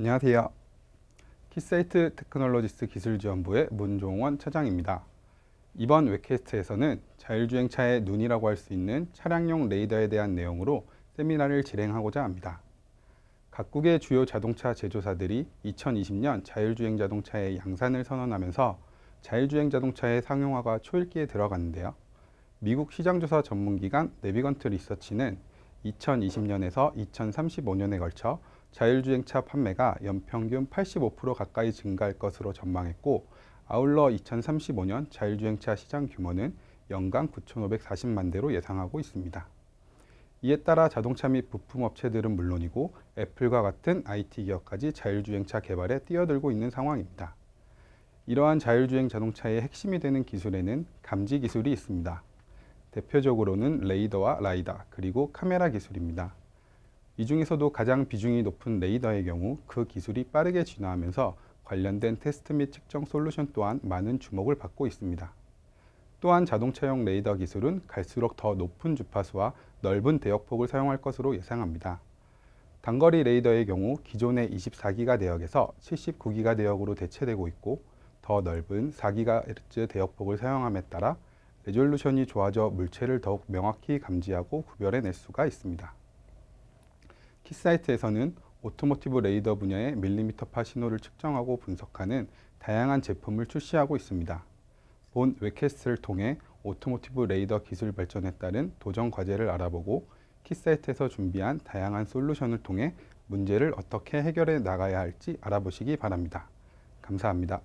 안녕하세요. 키세이트 테크놀로지스 기술지원부의 문종원 차장입니다. 이번 웹캐스트에서는 자율주행차의 눈이라고 할 수 있는 차량용 레이더에 대한 내용으로 세미나를 진행하고자 합니다. 각국의 주요 자동차 제조사들이 2020년 자율주행 자동차의 양산을 선언하면서 자율주행 자동차의 상용화가 초읽기에 들어갔는데요. 미국 시장조사 전문기관 네비건트 리서치는 2020년에서 2035년에 걸쳐 자율주행차 판매가 연평균 85% 가까이 증가할 것으로 전망했고 아울러 2035년 자율주행차 시장 규모는 연간 9,540만 대로 예상하고 있습니다. 이에 따라 자동차 및 부품 업체들은 물론이고 애플과 같은 IT 기업까지 자율주행차 개발에 뛰어들고 있는 상황입니다. 이러한 자율주행 자동차의 핵심이 되는 기술에는 감지 기술이 있습니다. 대표적으로는 레이더와 라이다 그리고 카메라 기술입니다. 이 중에서도 가장 비중이 높은 레이더의 경우 그 기술이 빠르게 진화하면서 관련된 테스트 및 측정 솔루션 또한 많은 주목을 받고 있습니다. 또한 자동차용 레이더 기술은 갈수록 더 높은 주파수와 넓은 대역폭을 사용할 것으로 예상합니다. 단거리 레이더의 경우 기존의 24기가 대역에서 79기가 대역으로 대체되고 있고 더 넓은 4GHz 대역폭을 사용함에 따라 레졸루션이 좋아져 물체를 더욱 명확히 감지하고 구별해낼 수가 있습니다. 키사이트에서는 오토모티브 레이더 분야의 밀리미터파 신호를 측정하고 분석하는 다양한 제품을 출시하고 있습니다. 본 웹캐스트를 통해 오토모티브 레이더 기술 발전에 따른 도전 과제를 알아보고 키사이트에서 준비한 다양한 솔루션을 통해 문제를 어떻게 해결해 나가야 할지 알아보시기 바랍니다. 감사합니다.